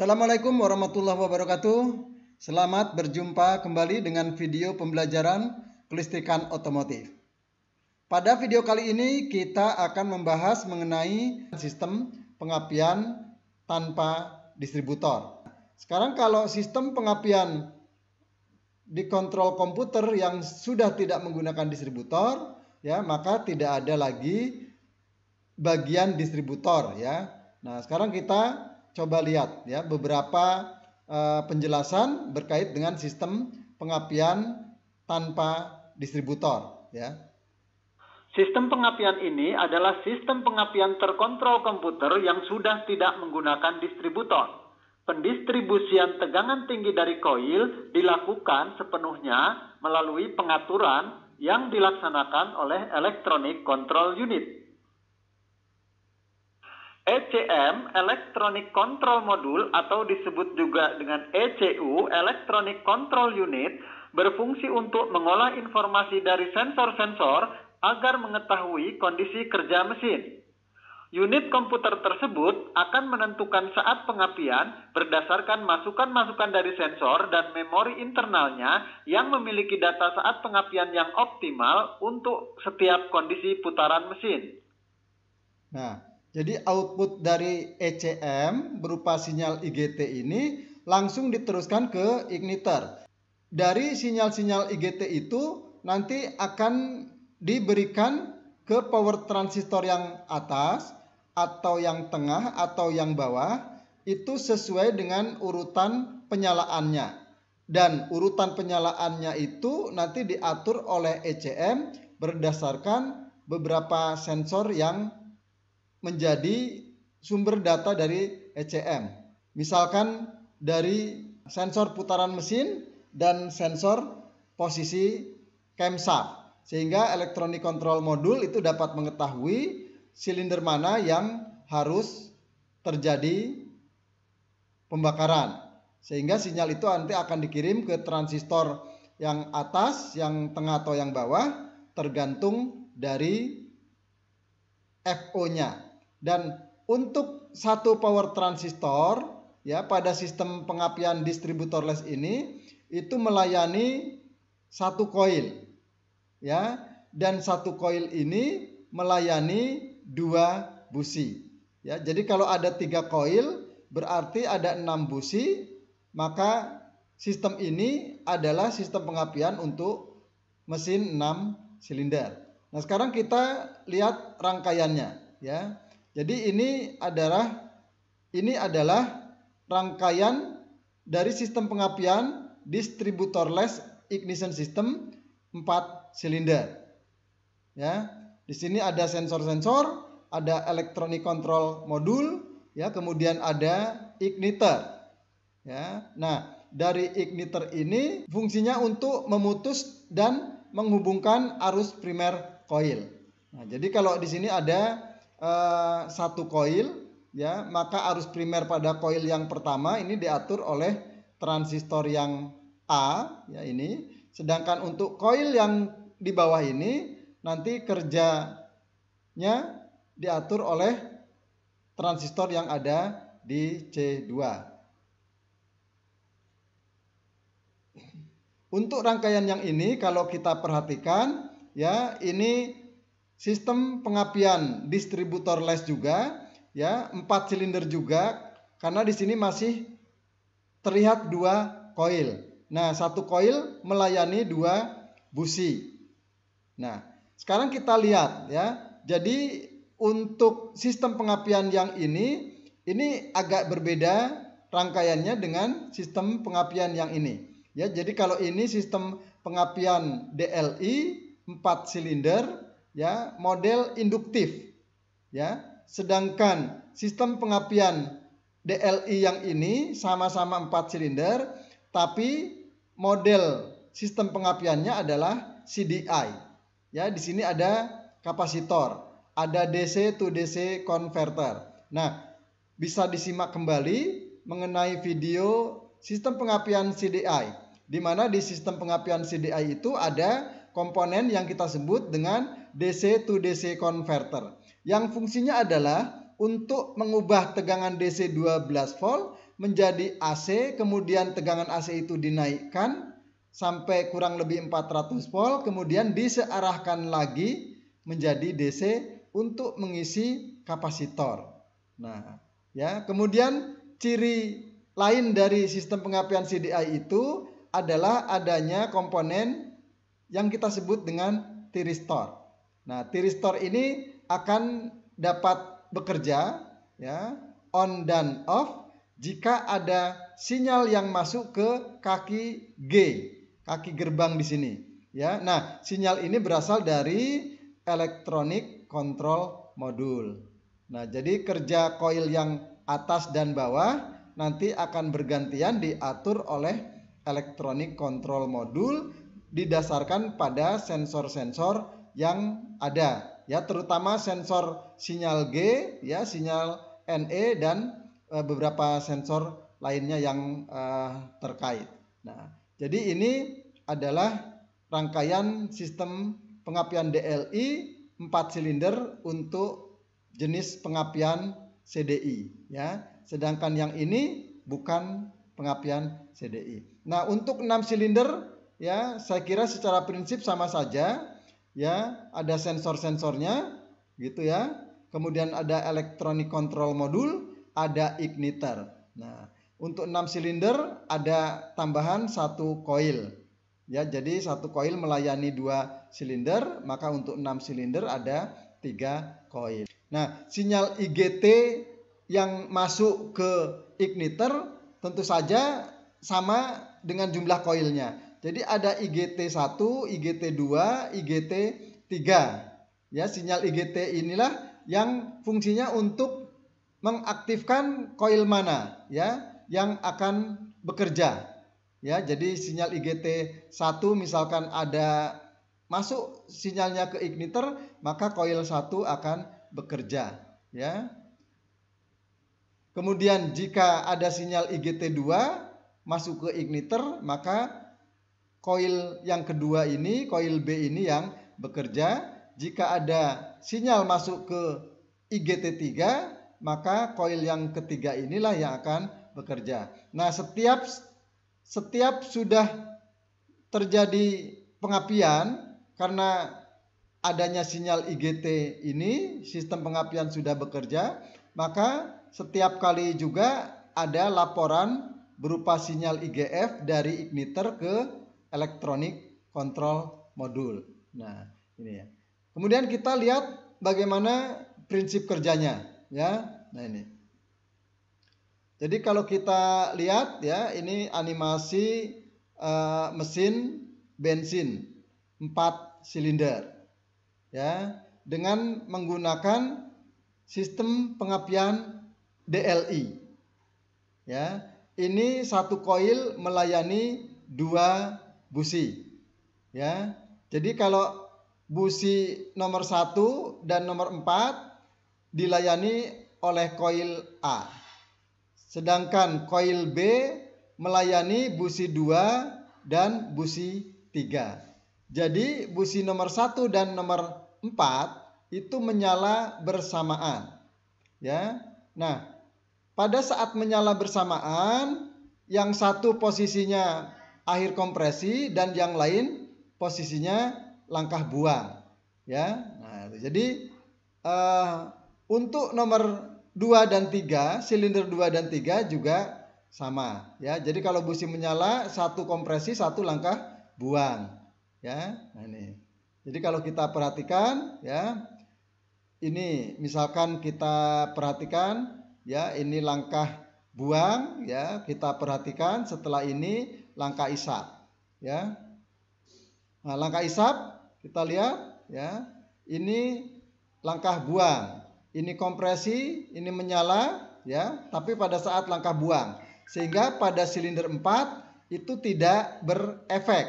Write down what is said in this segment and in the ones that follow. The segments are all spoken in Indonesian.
Assalamualaikum warahmatullahi wabarakatuh. Selamat berjumpa kembali dengan video pembelajaran kelistrikan otomotif. Pada video kali ini kita akan membahas mengenai sistem pengapian tanpa distributor. Sekarang kalau sistem pengapian dikontrol komputer yang sudah tidak menggunakan distributor, ya maka tidak ada lagi bagian distributor ya. Nah, sekarang kita coba lihat ya beberapa eh, penjelasan berkait dengan sistem pengapian tanpa distributor ya. Sistem pengapian ini adalah sistem pengapian terkontrol komputer yang sudah tidak menggunakan distributor. Pendistribusian tegangan tinggi dari koil dilakukan sepenuhnya melalui pengaturan yang dilaksanakan oleh electronic control unit. ECM Electronic Control Module atau disebut juga dengan ECU Electronic Control Unit berfungsi untuk mengolah informasi dari sensor-sensor agar mengetahui kondisi kerja mesin. Unit komputer tersebut akan menentukan saat pengapian berdasarkan masukan-masukan dari sensor dan memori internalnya yang memiliki data saat pengapian yang optimal untuk setiap kondisi putaran mesin. Nah, jadi output dari ECM berupa sinyal IGT ini langsung diteruskan ke igniter. Dari sinyal-sinyal IGT itu nanti akan diberikan ke power transistor yang atas atau yang tengah atau yang bawah itu sesuai dengan urutan penyalaannya. Dan urutan penyalaannya itu nanti diatur oleh ECM berdasarkan beberapa sensor yang menjadi sumber data dari ECM. Misalkan dari sensor putaran mesin dan sensor posisi camshaft. Sehingga elektronik kontrol modul itu dapat mengetahui silinder mana yang harus terjadi pembakaran. Sehingga sinyal itu nanti akan dikirim ke transistor yang atas, yang tengah atau yang bawah tergantung dari FO-nya dan untuk satu power transistor ya pada sistem pengapian distributorless ini itu melayani satu koil ya dan satu koil ini melayani dua busi ya jadi kalau ada tiga koil berarti ada enam busi maka sistem ini adalah sistem pengapian untuk mesin enam silinder nah sekarang kita lihat rangkaiannya ya jadi ini adalah ini adalah rangkaian dari sistem pengapian distributorless ignition system 4 silinder. Ya, di sini ada sensor-sensor, ada electronic control modul, ya, kemudian ada igniter. Ya. Nah, dari igniter ini fungsinya untuk memutus dan menghubungkan arus primer coil Nah, jadi kalau di sini ada Eh, satu koil ya maka arus primer pada koil yang pertama ini diatur oleh transistor yang A ya ini sedangkan untuk koil yang di bawah ini nanti kerjanya diatur oleh transistor yang ada di C2 untuk rangkaian yang ini kalau kita perhatikan ya ini sistem pengapian distributor les juga ya empat silinder juga karena di sini masih terlihat dua koil nah satu koil melayani dua busi nah sekarang kita lihat ya jadi untuk sistem pengapian yang ini ini agak berbeda rangkaiannya dengan sistem pengapian yang ini ya jadi kalau ini sistem pengapian DLI 4 silinder ya model induktif ya sedangkan sistem pengapian DLI yang ini sama-sama 4 silinder tapi model sistem pengapiannya adalah CDI ya di sini ada kapasitor ada DC to DC converter nah bisa disimak kembali mengenai video sistem pengapian CDI di mana di sistem pengapian CDI itu ada komponen yang kita sebut dengan DC to DC converter yang fungsinya adalah untuk mengubah tegangan DC 12 volt menjadi AC kemudian tegangan AC itu dinaikkan sampai kurang lebih 400 volt kemudian disearahkan lagi menjadi DC untuk mengisi kapasitor. Nah, ya, kemudian ciri lain dari sistem pengapian CDI itu adalah adanya komponen yang kita sebut dengan tiristor. Nah, tiristor ini akan dapat bekerja ya on dan off jika ada sinyal yang masuk ke kaki G, kaki gerbang di sini ya. Nah, sinyal ini berasal dari elektronik kontrol modul. Nah, jadi kerja koil yang atas dan bawah nanti akan bergantian diatur oleh elektronik kontrol modul didasarkan pada sensor-sensor yang ada ya terutama sensor sinyal G ya sinyal NE dan e, beberapa sensor lainnya yang e, terkait. Nah, jadi ini adalah rangkaian sistem pengapian DLI 4 silinder untuk jenis pengapian CDI ya. Sedangkan yang ini bukan pengapian CDI. Nah, untuk 6 silinder ya saya kira secara prinsip sama saja ya ada sensor-sensornya gitu ya kemudian ada electronic control modul, ada igniter nah untuk 6 silinder ada tambahan satu koil ya jadi satu koil melayani dua silinder maka untuk 6 silinder ada tiga koil nah sinyal IGT yang masuk ke igniter tentu saja sama dengan jumlah koilnya jadi ada IGT 1, IGT 2, IGT 3. Ya, sinyal IGT inilah yang fungsinya untuk mengaktifkan koil mana ya yang akan bekerja. Ya, jadi sinyal IGT 1 misalkan ada masuk sinyalnya ke igniter, maka koil 1 akan bekerja, ya. Kemudian jika ada sinyal IGT2 masuk ke igniter, maka koil yang kedua ini, koil B ini yang bekerja. Jika ada sinyal masuk ke IGT3, maka koil yang ketiga inilah yang akan bekerja. Nah, setiap setiap sudah terjadi pengapian karena adanya sinyal IGT ini, sistem pengapian sudah bekerja, maka setiap kali juga ada laporan berupa sinyal IGF dari igniter ke electronic control module. Nah, ini ya. Kemudian kita lihat bagaimana prinsip kerjanya, ya. Nah, ini. Jadi kalau kita lihat ya, ini animasi uh, mesin bensin 4 silinder. Ya, dengan menggunakan sistem pengapian DLI. Ya, ini satu koil melayani dua busi. Ya. Jadi kalau busi nomor satu dan nomor empat dilayani oleh koil A. Sedangkan koil B melayani busi 2 dan busi 3. Jadi busi nomor 1 dan nomor 4 itu menyala bersamaan. Ya. Nah, pada saat menyala bersamaan, yang satu posisinya akhir kompresi dan yang lain posisinya langkah buang ya nah, jadi uh, untuk nomor 2 dan 3 silinder 2 dan 3 juga sama ya jadi kalau busi menyala satu kompresi satu langkah buang ya nah ini jadi kalau kita perhatikan ya ini misalkan kita perhatikan ya ini langkah buang ya kita perhatikan setelah ini langkah isap ya nah, langkah isap kita lihat ya ini langkah buang ini kompresi ini menyala ya tapi pada saat langkah buang sehingga pada silinder 4 itu tidak berefek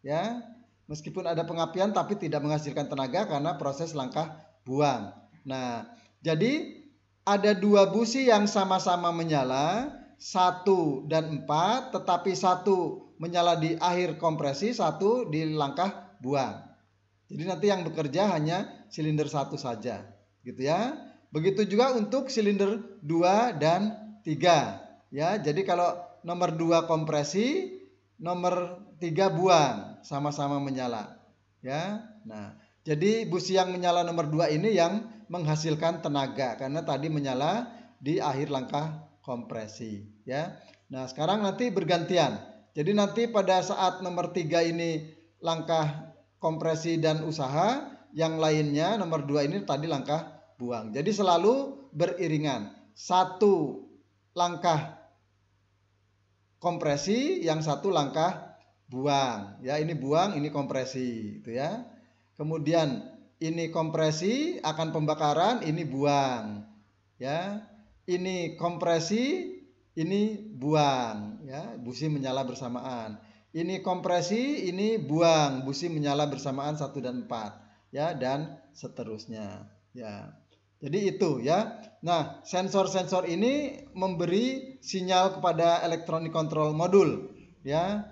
ya meskipun ada pengapian tapi tidak menghasilkan tenaga karena proses langkah buang nah jadi ada dua busi yang sama-sama menyala, satu dan empat, tetapi satu menyala di akhir kompresi, satu di langkah buang. Jadi nanti yang bekerja hanya silinder satu saja, gitu ya. Begitu juga untuk silinder dua dan tiga, Ya, jadi kalau nomor dua kompresi, nomor tiga buang, sama-sama menyala. Ya. Nah, jadi busi yang menyala nomor 2 ini yang menghasilkan tenaga karena tadi menyala di akhir langkah kompresi ya. Nah, sekarang nanti bergantian. Jadi nanti pada saat nomor 3 ini langkah kompresi dan usaha, yang lainnya nomor 2 ini tadi langkah buang. Jadi selalu beriringan. Satu langkah kompresi, yang satu langkah buang. Ya, ini buang, ini kompresi gitu ya. Kemudian ini kompresi akan pembakaran, ini buang. Ya. Ini kompresi, ini buang, ya. Busi menyala bersamaan. Ini kompresi, ini buang, busi menyala bersamaan satu dan empat ya, dan seterusnya, ya. Jadi itu ya. Nah, sensor-sensor ini memberi sinyal kepada elektronik kontrol modul ya.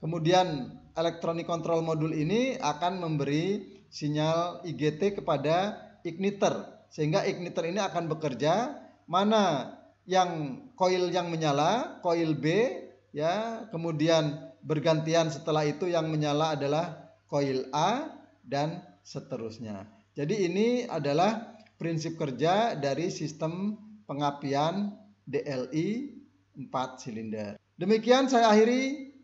Kemudian Elektronik kontrol modul ini akan memberi sinyal IGT kepada igniter sehingga igniter ini akan bekerja mana yang koil yang menyala koil B ya kemudian bergantian setelah itu yang menyala adalah koil A dan seterusnya jadi ini adalah prinsip kerja dari sistem pengapian DLI 4 silinder demikian saya akhiri